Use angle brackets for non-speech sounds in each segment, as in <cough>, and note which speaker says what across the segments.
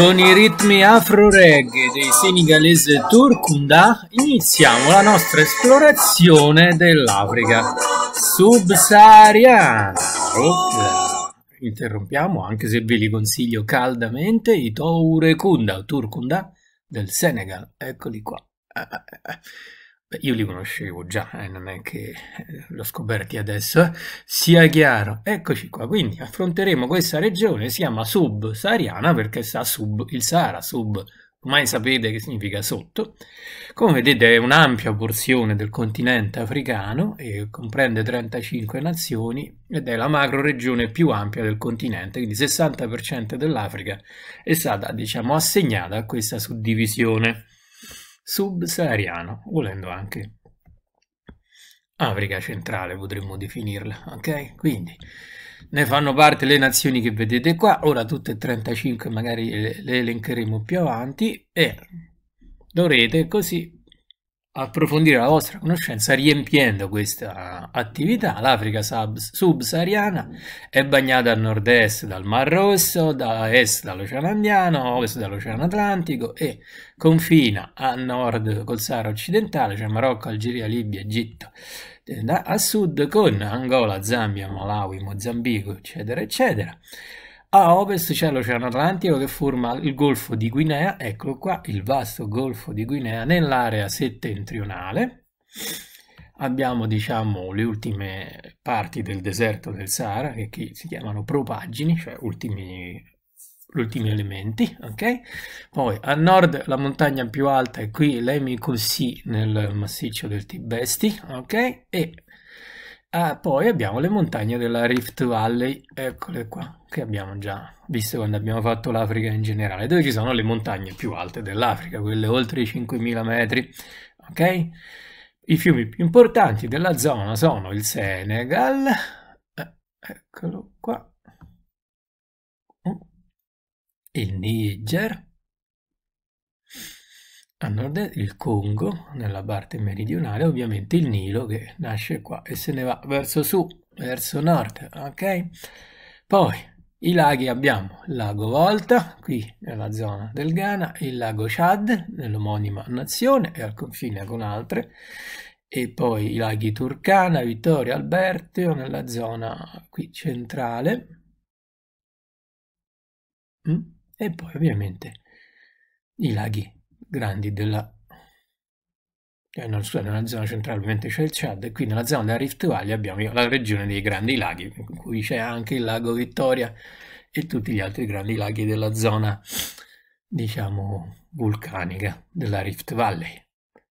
Speaker 1: Con i ritmi afro-reggae dei senegalesi Turkunda iniziamo la nostra esplorazione dell'Africa subsahariana. Opla. Oh. Interrompiamo, anche se ve li consiglio caldamente, i Tourekunda o Turkunda del Senegal. Eccoli qua. <laughs> Beh, io li conoscevo già, eh, non è che eh, l'ho scoperti adesso, eh. sia chiaro. Eccoci qua, quindi affronteremo questa regione, si chiama Sub-Sahariana perché sta sub il Sahara, sub, ormai sapete che significa sotto. Come vedete è un'ampia porzione del continente africano, comprende 35 nazioni ed è la macro regione più ampia del continente, quindi il 60% dell'Africa è stata diciamo, assegnata a questa suddivisione subsahariano, volendo anche Africa centrale potremmo definirla, ok? Quindi ne fanno parte le nazioni che vedete qua, ora tutte 35 magari le, le elencheremo più avanti e dovrete così approfondire la vostra conoscenza riempiendo questa attività. L'Africa subsahariana è bagnata a nord-est dal Mar Rosso, da est dall'Oceano Indiano, a ovest dall'Oceano Atlantico e confina a nord col Sahara occidentale, cioè Marocco, Algeria, Libia, Egitto, a sud con Angola, Zambia, Malawi, Mozambico, eccetera, eccetera. A ovest c'è l'Oceano Atlantico che forma il Golfo di Guinea, eccolo qua, il vasto Golfo di Guinea nell'area settentrionale. Abbiamo diciamo le ultime parti del deserto del Sahara che qui si chiamano propaggini, cioè ultimi, ultimi elementi, ok? Poi a nord la montagna più alta è qui l'Emikossi nel massiccio del Tibesti, ok? E eh, poi abbiamo le montagne della Rift Valley, eccole qua, che abbiamo già visto quando abbiamo fatto l'Africa in generale, dove ci sono le montagne più alte dell'Africa, quelle oltre i 5.000 metri, ok? I fiumi più importanti della zona sono il Senegal, eh, eccolo qua, oh. il Niger, a nord il Congo, nella parte meridionale, ovviamente il Nilo che nasce qua e se ne va verso sud, verso nord, ok? Poi i laghi abbiamo il lago Volta, qui nella zona del Ghana, il lago Chad, nell'omonima nazione e al confine con altre, e poi i laghi Turcana, Vittorio, Alberto, nella zona qui centrale, mm? e poi ovviamente i laghi grandi della... Eh, no, scusa, nella zona centrale ovviamente c'è il Chad e qui nella zona della Rift Valley abbiamo la regione dei Grandi Laghi, in cui c'è anche il lago Vittoria e tutti gli altri grandi laghi della zona, diciamo, vulcanica della Rift Valley.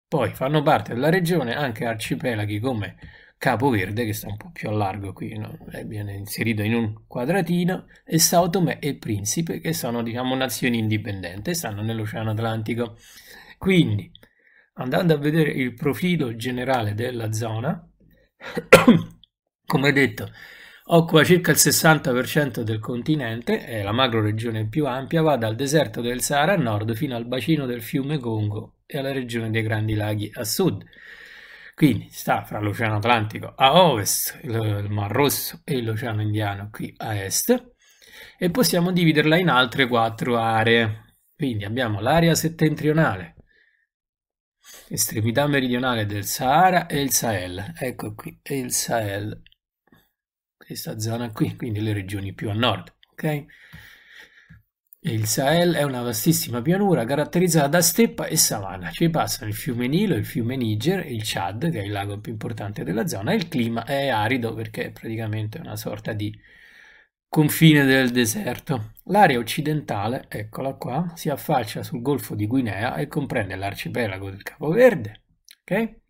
Speaker 1: Poi fanno parte della regione anche arcipelaghi come Capoverde che sta un po' più a largo qui, no? Eh, viene inserito in un quadratino, e Sao Tomé e Principe che sono diciamo nazioni indipendenti, stanno nell'Oceano Atlantico. Quindi, andando a vedere il profilo generale della zona, <coughs> come detto, occupa circa il 60% del continente, è la macro-regione più ampia, va dal deserto del Sahara a nord fino al bacino del fiume Congo e alla regione dei Grandi Laghi a sud. Quindi sta fra l'Oceano Atlantico a ovest, il Mar Rosso e l'Oceano Indiano qui a est, e possiamo dividerla in altre quattro aree. Quindi abbiamo l'area settentrionale, estremità meridionale del Sahara e il Sahel. Ecco qui, è il Sahel, questa zona qui, quindi le regioni più a nord, ok? Il Sahel è una vastissima pianura caratterizzata da steppa e savana. Ci passano il fiume Nilo, il fiume Niger, il Chad, che è il lago più importante della zona, e il clima è arido perché è praticamente una sorta di confine del deserto. L'area occidentale, eccola qua, si affaccia sul Golfo di Guinea e comprende l'arcipelago del Capo Verde, okay?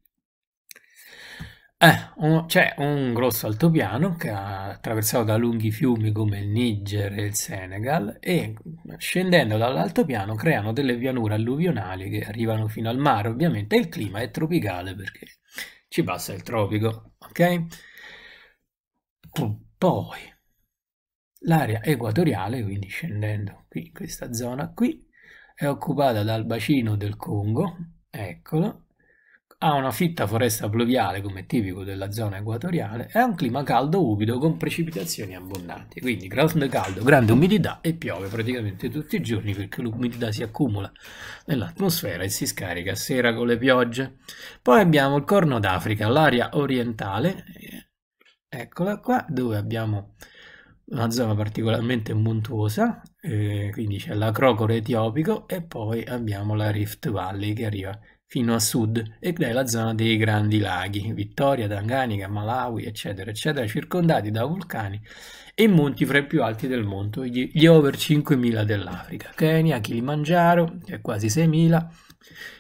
Speaker 1: Eh, u c'è un grosso altopiano che è attraversato da lunghi fiumi come il Niger e il Senegal e scendendo dall'altopiano creano delle pianure alluvionali che arrivano fino al mare, ovviamente, il clima è tropicale perché ci passa il tropico, ok? Poi l'area equatoriale, quindi scendendo qui, questa zona qui, è occupata dal bacino del Congo, eccolo, ha una fitta foresta pluviale, come tipico della zona equatoriale, e ha un clima caldo umido con precipitazioni abbondanti. Quindi grande caldo, grande umidità e piove praticamente tutti i giorni perché l'umidità si accumula nell'atmosfera e si scarica a sera con le piogge. Poi abbiamo il Corno d'Africa, l'area orientale, eccola qua, dove abbiamo una zona particolarmente montuosa, eh, quindi c'è l'acrocore etiopico e poi abbiamo la Rift Valley che arriva fino a sud e è la zona dei Grandi Laghi, Vittoria, Danganica, Malawi, eccetera, eccetera, circondati da vulcani e monti fra i più alti del mondo, gli, gli over 5.000 dell'Africa, Kenya, Kilimanjaro, che è quasi 6.000.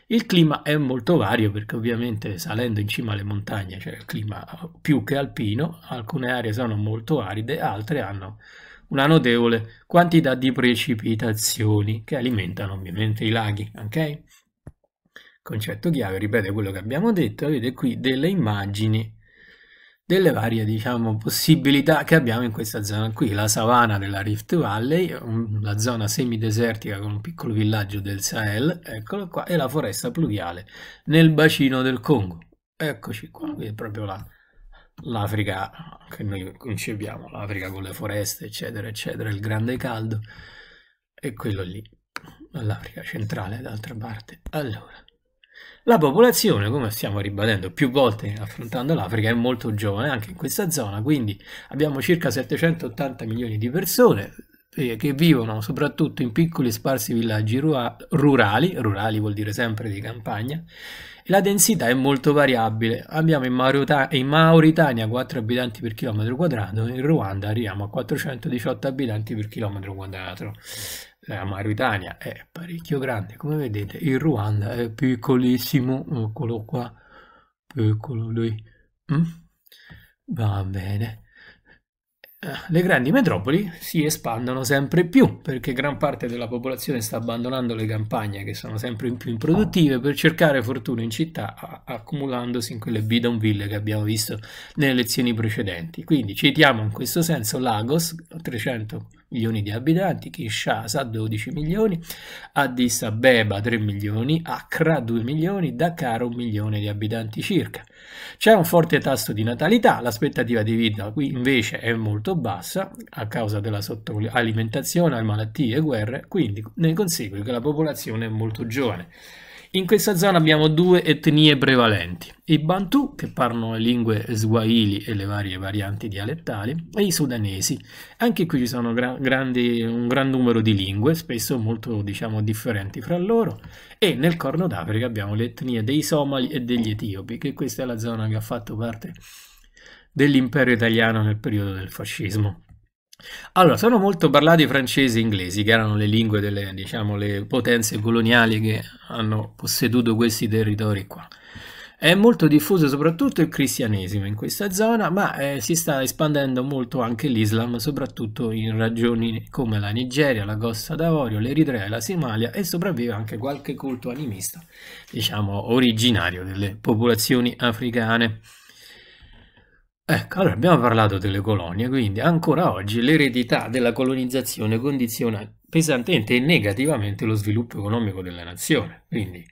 Speaker 1: Il clima è molto vario perché ovviamente salendo in cima alle montagne c'è il clima più che alpino, alcune aree sono molto aride, altre hanno una notevole quantità di precipitazioni che alimentano ovviamente i laghi, ok? concetto chiave, ripete quello che abbiamo detto, avete qui delle immagini delle varie diciamo, possibilità che abbiamo in questa zona qui, la savana della Rift Valley, la zona semidesertica con un piccolo villaggio del Sahel, eccolo qua, e la foresta pluviale nel bacino del Congo. Eccoci qua, qui è proprio l'Africa che noi concepiamo, l'Africa con le foreste, eccetera, eccetera, il grande caldo, e quello lì, l'Africa centrale d'altra parte. Allora, la popolazione, come stiamo ribadendo più volte affrontando l'Africa, è molto giovane anche in questa zona, quindi abbiamo circa 780 milioni di persone eh, che vivono soprattutto in piccoli e sparsi villaggi rurali, rurali vuol dire sempre di campagna, e la densità è molto variabile. Abbiamo in, Maurita- in Mauritania 4 abitanti per chilometro quadrato, in Ruanda arriviamo a 418 abitanti per chilometro quadrato la eh, Mauritania è parecchio grande, come vedete, il Ruanda è piccolissimo, eccolo qua, piccolo lui, mm? va bene. Eh, le grandi metropoli si espandono sempre più perché gran parte della popolazione sta abbandonando le campagne che sono sempre più improduttive per cercare fortuna in città accumulandosi in quelle bidonville che abbiamo visto nelle lezioni precedenti. Quindi citiamo in questo senso Lagos, 300 milioni di abitanti, Kinshasa 12 milioni, Addis Abeba 3 milioni, Accra 2 milioni, Dakar 1 milione di abitanti circa. C'è un forte tasso di natalità, l'aspettativa di vita qui invece è molto bassa a causa della sottoalimentazione, malattie e guerre, quindi ne consegue che la popolazione è molto giovane. In questa zona abbiamo due etnie prevalenti, i Bantu, che parlano le lingue swahili e le varie varianti dialettali, e i sudanesi. Anche qui ci sono gra grandi, un gran numero di lingue, spesso molto diciamo, differenti fra loro, e nel Corno d'Africa abbiamo le etnie dei Somali e degli Etiopi, che questa è la zona che ha fatto parte dell'impero italiano nel periodo del fascismo. Allora, sono molto parlati francesi e inglesi, che erano le lingue delle, diciamo, le potenze coloniali che hanno posseduto questi territori qua. È molto diffuso soprattutto il cristianesimo in questa zona, ma eh, si sta espandendo molto anche l'Islam, soprattutto in regioni come la Nigeria, la Costa d'Avorio, l'Eritrea, e la Somalia e sopravvive anche qualche culto animista, diciamo, originario delle popolazioni africane. Ecco, allora abbiamo parlato delle colonie, quindi ancora oggi l'eredità della colonizzazione condiziona pesantemente e negativamente lo sviluppo economico della nazione. Quindi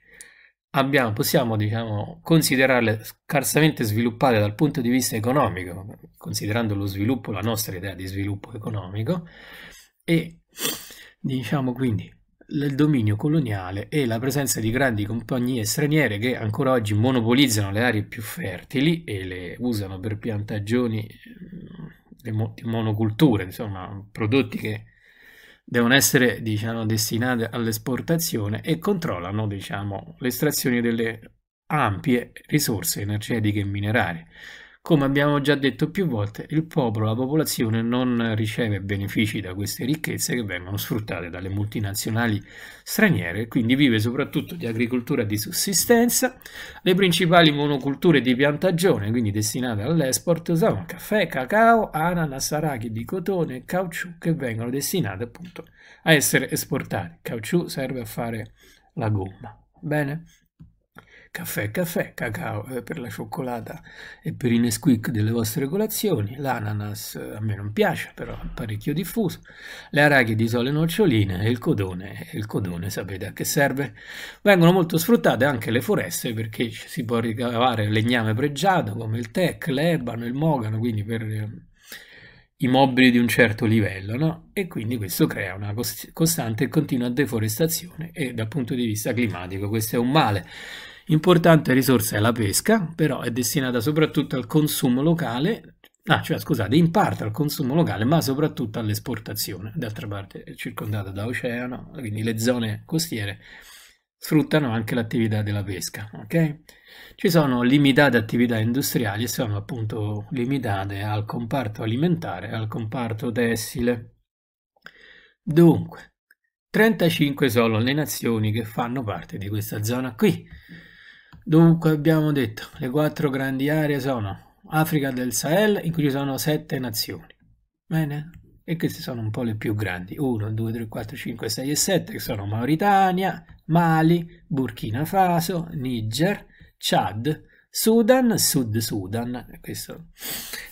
Speaker 1: abbiamo, possiamo diciamo, considerarle scarsamente sviluppate dal punto di vista economico, considerando lo sviluppo, la nostra idea di sviluppo economico, e diciamo quindi il dominio coloniale e la presenza di grandi compagnie straniere che ancora oggi monopolizzano le aree più fertili e le usano per piantagioni eh, di monoculture, insomma, prodotti che devono essere diciamo, destinati all'esportazione e controllano diciamo, l'estrazione delle ampie risorse energetiche e minerarie. Come abbiamo già detto più volte, il popolo, la popolazione non riceve benefici da queste ricchezze che vengono sfruttate dalle multinazionali straniere, quindi vive soprattutto di agricoltura di sussistenza. Le principali monoculture di piantagione, quindi destinate all'export, sono caffè, cacao, ananas, arachi di cotone e caucciù che vengono destinate appunto a essere esportate. Caucciù serve a fare la gomma. Bene? caffè, caffè, cacao eh, per la cioccolata e per i Nesquik delle vostre colazioni, l'ananas eh, a me non piace però è parecchio diffuso, le arachidi sono le noccioline e il codone, e il codone sapete a che serve? Vengono molto sfruttate anche le foreste perché ci si può ricavare legname pregiato come il tec, l'ebano, il mogano, quindi per eh, i mobili di un certo livello no? e quindi questo crea una cost costante e continua deforestazione e dal punto di vista climatico questo è un male. Importante risorsa è la pesca, però è destinata soprattutto al consumo locale, ah, ah, cioè scusate, in parte al consumo locale, ma soprattutto all'esportazione. D'altra parte è circondata da oceano, quindi le zone costiere sfruttano anche l'attività della pesca. Okay? Ci sono limitate attività industriali e sono appunto limitate al comparto alimentare e al comparto tessile. Dunque, 35 sono le nazioni che fanno parte di questa zona qui. Dunque abbiamo detto, le quattro grandi aree sono Africa del Sahel, in cui ci sono sette nazioni. Bene? E queste sono un po' le più grandi, 1, 2, 3, 4, 5, 6 e 7, che sono Mauritania, Mali, Burkina Faso, Niger, Chad, Sudan, Sud Sudan, questo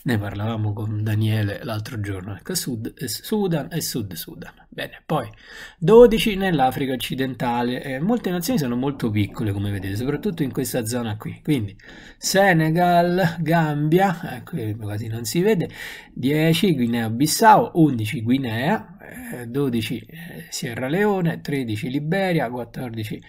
Speaker 1: ne parlavamo con Daniele l'altro giorno, ecco, Sud eh, Sudan e Sud Sudan. Bene, poi 12 nell'Africa occidentale, eh, molte nazioni sono molto piccole come vedete, soprattutto in questa zona qui, quindi Senegal, Gambia, ecco eh, quasi non si vede, 10 Guinea-Bissau, 11 Guinea, eh, 12 eh, Sierra Leone, 13 Liberia, 14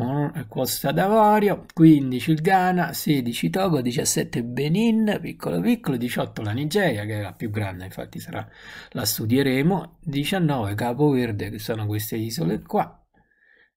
Speaker 1: a Costa d'Avorio, 15 il Ghana, 16 Togo, 17 Benin, piccolo piccolo, 18 la Nigeria che è la più grande, infatti sarà, la studieremo, 19 Capo Verde che sono queste isole qua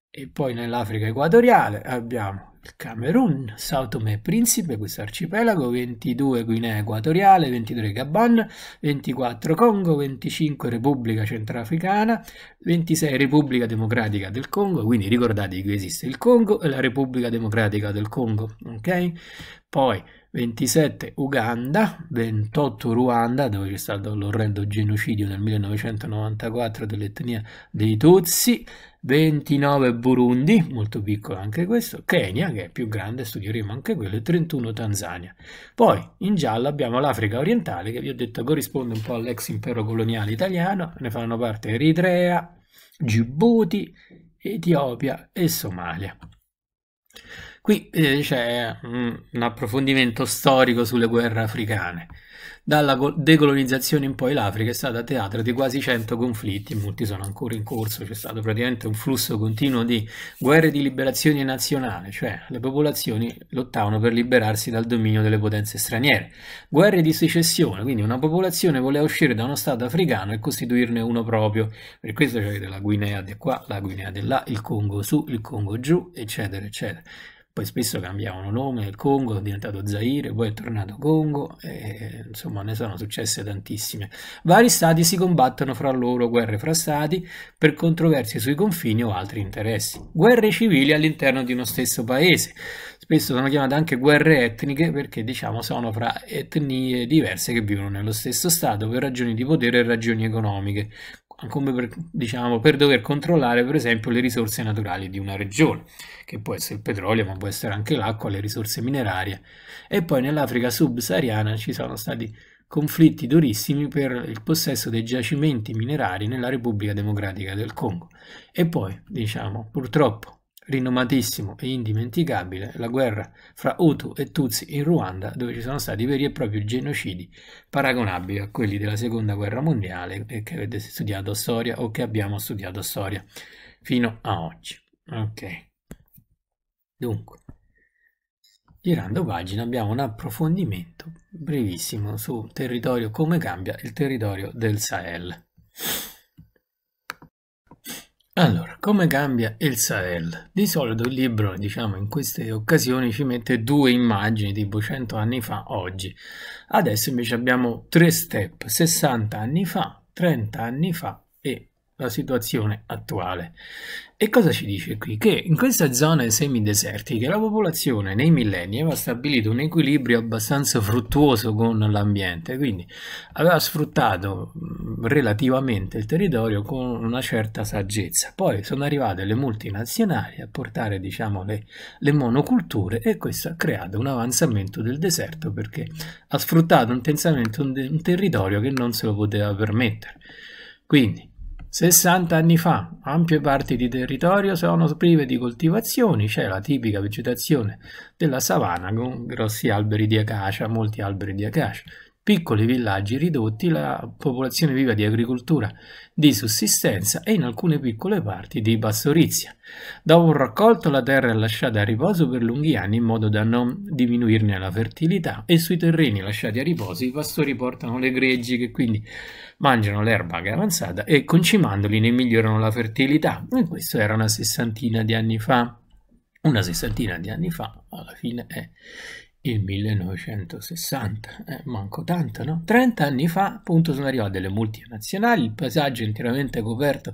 Speaker 1: e poi nell'Africa equatoriale abbiamo Camerun, Sao Tome e Principe, questo arcipelago, 22 Guinea Equatoriale, 23 Gabon, 24 Congo, 25 Repubblica Centrafricana, 26 Repubblica Democratica del Congo, quindi ricordate che esiste il Congo e la Repubblica Democratica del Congo, ok? Poi 27 Uganda, 28 Ruanda, dove c'è stato l'orrendo genocidio nel 1994 dell'etnia dei Tutsi, 29 Burundi, molto piccolo anche questo, Kenya, che è più grande, studieremo anche quello, e 31 Tanzania. Poi in giallo abbiamo l'Africa orientale che vi ho detto corrisponde un po' all'ex impero coloniale italiano, ne fanno parte Eritrea, Djibouti, Etiopia e Somalia. Qui eh, c'è un approfondimento storico sulle guerre africane. Dalla decolonizzazione in poi l'Africa è stata teatro di quasi 100 conflitti, molti sono ancora in corso, c'è stato praticamente un flusso continuo di guerre di liberazione nazionale, cioè le popolazioni lottavano per liberarsi dal dominio delle potenze straniere. Guerre di secessione, quindi una popolazione voleva uscire da uno stato africano e costituirne uno proprio. Per questo avete la Guinea di qua, la Guinea di là, il Congo su, il Congo giù, eccetera, eccetera poi spesso cambiavano nome, il Congo è diventato Zaire, poi è tornato Congo, e, insomma ne sono successe tantissime. Vari stati si combattono fra loro, guerre fra stati, per controversie sui confini o altri interessi. Guerre civili all'interno di uno stesso paese, spesso sono chiamate anche guerre etniche perché diciamo sono fra etnie diverse che vivono nello stesso stato per ragioni di potere e ragioni economiche come per, diciamo, per dover controllare per esempio le risorse naturali di una regione, che può essere il petrolio ma può essere anche l'acqua, le risorse minerarie. E poi nell'Africa subsahariana ci sono stati conflitti durissimi per il possesso dei giacimenti minerari nella Repubblica Democratica del Congo. E poi, diciamo, purtroppo rinomatissimo e indimenticabile, la guerra fra Hutu e Tutsi in Ruanda, dove ci sono stati veri e propri genocidi paragonabili a quelli della seconda guerra mondiale che avete studiato storia o che abbiamo studiato storia fino a oggi. Ok, dunque, girando pagina abbiamo un approfondimento brevissimo sul territorio come cambia il territorio del Sahel. Allora, come cambia il Sahel? Di solito il libro, diciamo, in queste occasioni ci mette due immagini, tipo 100 anni fa, oggi. Adesso invece abbiamo tre step, 60 anni fa, 30 anni fa la situazione attuale. E cosa ci dice qui? Che in queste zone semidesertiche la popolazione nei millenni aveva stabilito un equilibrio abbastanza fruttuoso con l'ambiente, quindi aveva sfruttato relativamente il territorio con una certa saggezza. Poi sono arrivate le multinazionali a portare diciamo, le, le monoculture e questo ha creato un avanzamento del deserto perché ha sfruttato intensamente un, un territorio che non se lo poteva permettere. Quindi 60 anni fa ampie parti di territorio sono prive di coltivazioni, c'è la tipica vegetazione della savana con grossi alberi di acacia, molti alberi di acacia piccoli villaggi ridotti la popolazione viva di agricoltura di sussistenza e in alcune piccole parti di pastorizia. Dopo un raccolto la terra è lasciata a riposo per lunghi anni in modo da non diminuirne la fertilità e sui terreni lasciati a riposo i pastori portano le greggi che quindi mangiano l'erba che è avanzata e concimandoli ne migliorano la fertilità. E questo era una sessantina di anni fa una sessantina di anni fa, alla fine è eh, il 1960, eh, manco tanto, no? 30 anni fa, appunto, sono arrivate delle multinazionali, il paesaggio è interamente coperto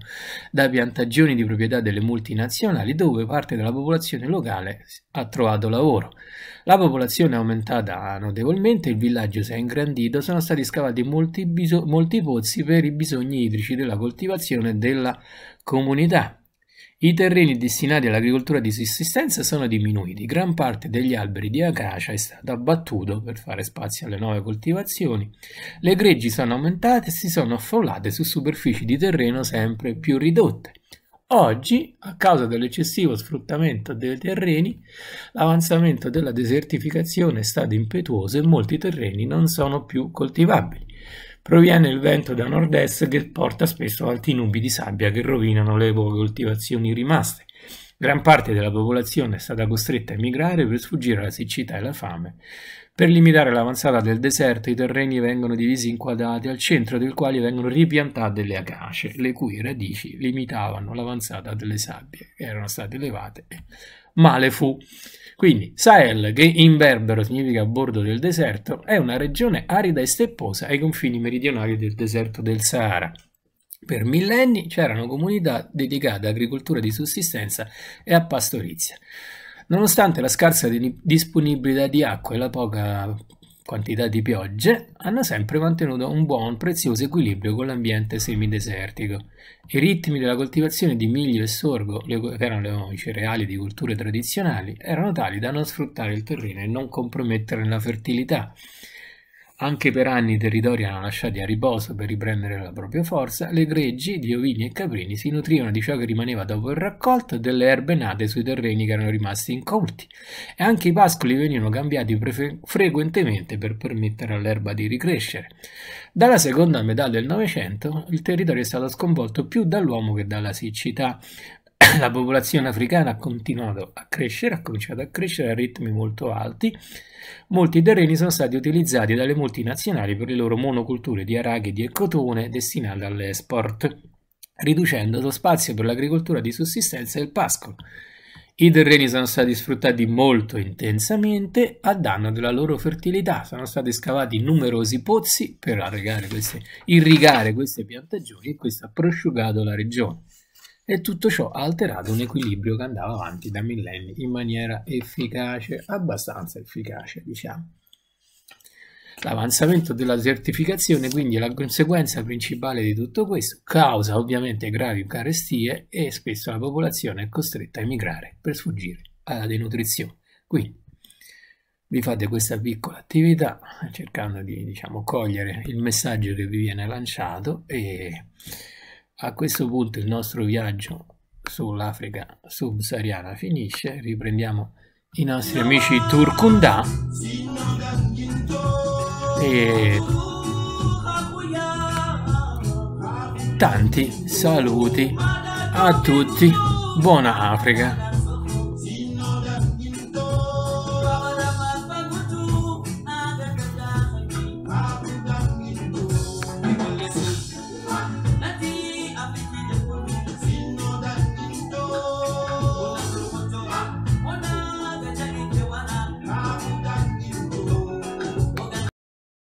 Speaker 1: da piantagioni di proprietà delle multinazionali, dove parte della popolazione locale ha trovato lavoro. La popolazione è aumentata notevolmente, il villaggio si è ingrandito, sono stati scavati molti, molti pozzi per i bisogni idrici della coltivazione della comunità. I terreni destinati all'agricoltura di sussistenza sono diminuiti, gran parte degli alberi di acacia è stato abbattuto per fare spazio alle nuove coltivazioni, le greggi sono aumentate e si sono affollate su superfici di terreno sempre più ridotte. Oggi, a causa dell'eccessivo sfruttamento dei terreni, l'avanzamento della desertificazione è stato impetuoso e molti terreni non sono più coltivabili. Proviene il vento da nord-est che porta spesso alti nubi di sabbia che rovinano le coltivazioni rimaste. Gran parte della popolazione è stata costretta a emigrare per sfuggire alla siccità e alla fame. Per limitare l'avanzata del deserto, i terreni vengono divisi in quadrati, al centro del quale vengono ripiantate le acace, le cui radici limitavano l'avanzata delle sabbie che erano state levate. Male fu quindi Sahel, che in berbero significa bordo del deserto, è una regione arida e stepposa ai confini meridionali del deserto del Sahara. Per millenni c'erano comunità dedicate a agricoltura di sussistenza e a pastorizia. Nonostante la scarsa disponibilità di acqua e la poca quantità di piogge, hanno sempre mantenuto un buon, prezioso equilibrio con l'ambiente semidesertico. I ritmi della coltivazione di miglio e sorgo, che erano oh, i cereali di culture tradizionali, erano tali da non sfruttare il terreno e non compromettere la fertilità. Anche per anni i territori erano lasciati a riposo per riprendere la propria forza, le greggi di ovini e caprini si nutrivano di ciò che rimaneva dopo il raccolto e delle erbe nate sui terreni che erano rimasti incolti, e anche i pascoli venivano cambiati frequentemente per permettere all'erba di ricrescere. Dalla seconda metà del Novecento il territorio è stato sconvolto più dall'uomo che dalla siccità, la popolazione africana ha continuato a crescere, ha cominciato a crescere a ritmi molto alti. Molti terreni sono stati utilizzati dalle multinazionali per le loro monoculture di arachidi e cotone destinate all'export, riducendo lo spazio per l'agricoltura di sussistenza e il pascolo. I terreni sono stati sfruttati molto intensamente a danno della loro fertilità, sono stati scavati numerosi pozzi per queste, irrigare queste piantagioni e questo ha prosciugato la regione e tutto ciò ha alterato un equilibrio che andava avanti da millenni in maniera efficace, abbastanza efficace diciamo. L'avanzamento della desertificazione quindi è la conseguenza principale di tutto questo, causa ovviamente gravi carestie e spesso la popolazione è costretta a emigrare per sfuggire alla denutrizione. Quindi vi fate questa piccola attività cercando di diciamo, cogliere il messaggio che vi viene lanciato e a questo punto il nostro viaggio sull'Africa subsahariana finisce, riprendiamo i nostri amici Turkundà e tanti saluti a tutti, buona Africa!